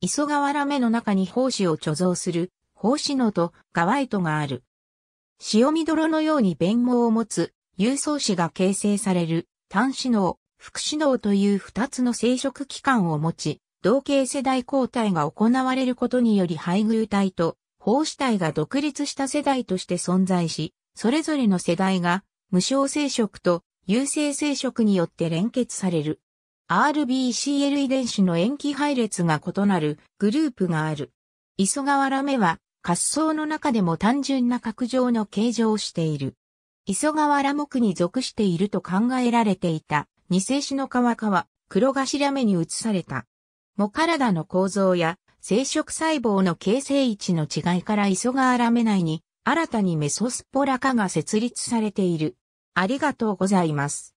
磯瓦目の中に胞子を貯蔵する、胞子のとイとがある。塩見泥のように弁毛を持つ、有層子が形成される、単子脳、副子脳という二つの生殖器官を持ち、同系世代交代が行われることにより配偶体と胞子体が独立した世代として存在し、それぞれの世代が無償生殖と有性生殖によって連結される。RBCL 遺伝子の塩基配列が異なるグループがある。磯川ラメは、滑走の中でも単純な角状の形状をしている。磯川ラ目に属していると考えられていた、二世子の川川、黒頭目に移された。も体の構造や生殖細胞の形成位置の違いから磯川ラメ内に新たにメソスポラ化が設立されている。ありがとうございます。